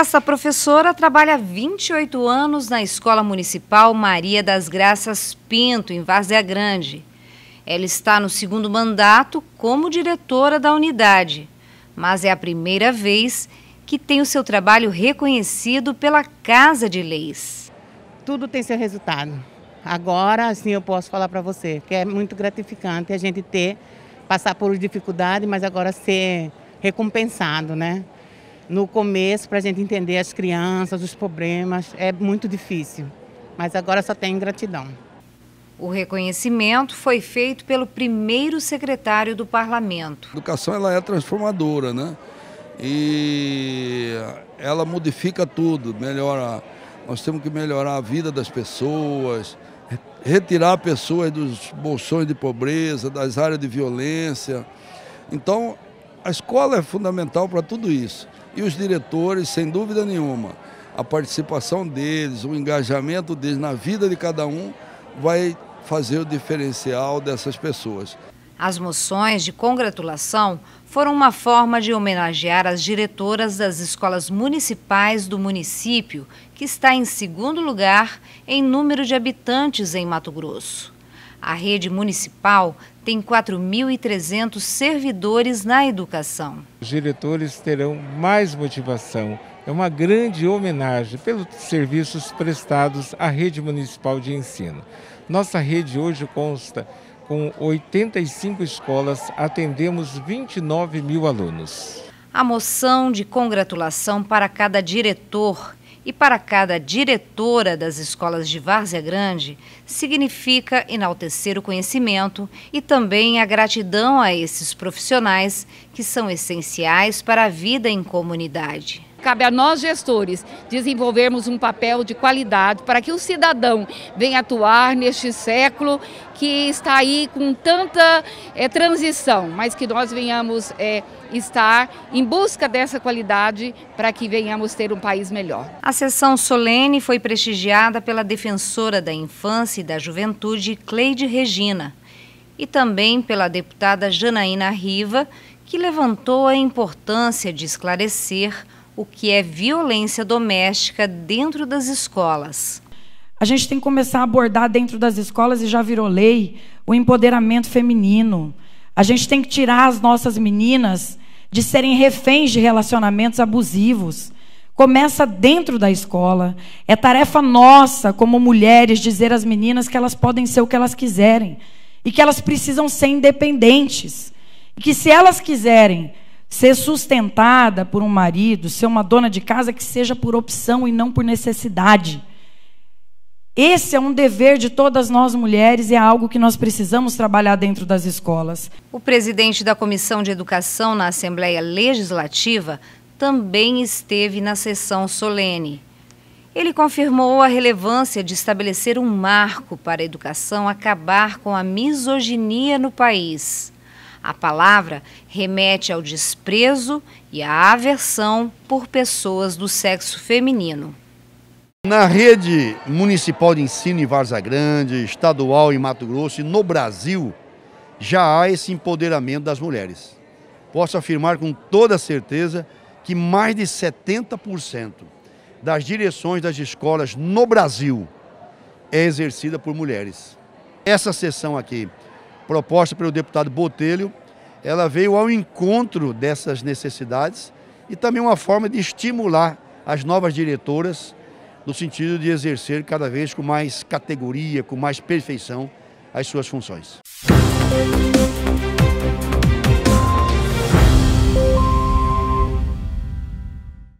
Essa professora trabalha 28 anos na Escola Municipal Maria das Graças Pinto, em Várzea Grande. Ela está no segundo mandato como diretora da unidade, mas é a primeira vez que tem o seu trabalho reconhecido pela Casa de Leis. Tudo tem seu resultado. Agora, sim, eu posso falar para você que é muito gratificante a gente ter, passar por dificuldade, mas agora ser recompensado, né? No começo, para a gente entender as crianças, os problemas, é muito difícil. Mas agora só tem gratidão. O reconhecimento foi feito pelo primeiro secretário do Parlamento. A educação ela é transformadora, né? E ela modifica tudo, melhora. Nós temos que melhorar a vida das pessoas, retirar pessoas dos bolsões de pobreza, das áreas de violência. Então, a escola é fundamental para tudo isso. E os diretores, sem dúvida nenhuma, a participação deles, o engajamento deles na vida de cada um vai fazer o diferencial dessas pessoas. As moções de congratulação foram uma forma de homenagear as diretoras das escolas municipais do município, que está em segundo lugar em número de habitantes em Mato Grosso. A rede municipal tem 4.300 servidores na educação. Os diretores terão mais motivação. É uma grande homenagem pelos serviços prestados à rede municipal de ensino. Nossa rede hoje consta com 85 escolas, atendemos 29 mil alunos. A moção de congratulação para cada diretor e para cada diretora das escolas de Várzea Grande significa enaltecer o conhecimento e também a gratidão a esses profissionais que são essenciais para a vida em comunidade. Cabe a nós, gestores, desenvolvermos um papel de qualidade para que o cidadão venha atuar neste século que está aí com tanta é, transição, mas que nós venhamos é, estar em busca dessa qualidade para que venhamos ter um país melhor. A sessão solene foi prestigiada pela defensora da infância e da juventude, Cleide Regina, e também pela deputada Janaína Riva, que levantou a importância de esclarecer o que é violência doméstica dentro das escolas. A gente tem que começar a abordar dentro das escolas, e já virou lei, o empoderamento feminino. A gente tem que tirar as nossas meninas de serem reféns de relacionamentos abusivos. Começa dentro da escola. É tarefa nossa, como mulheres, dizer às meninas que elas podem ser o que elas quiserem e que elas precisam ser independentes. E que se elas quiserem Ser sustentada por um marido, ser uma dona de casa que seja por opção e não por necessidade. Esse é um dever de todas nós mulheres e é algo que nós precisamos trabalhar dentro das escolas. O presidente da Comissão de Educação na Assembleia Legislativa também esteve na sessão solene. Ele confirmou a relevância de estabelecer um marco para a educação acabar com a misoginia no país. A palavra remete ao desprezo e à aversão por pessoas do sexo feminino. Na rede municipal de ensino em Varza Grande, estadual em Mato Grosso e no Brasil, já há esse empoderamento das mulheres. Posso afirmar com toda certeza que mais de 70% das direções das escolas no Brasil é exercida por mulheres. Essa sessão aqui proposta pelo deputado Botelho, ela veio ao encontro dessas necessidades e também uma forma de estimular as novas diretoras no sentido de exercer cada vez com mais categoria, com mais perfeição as suas funções.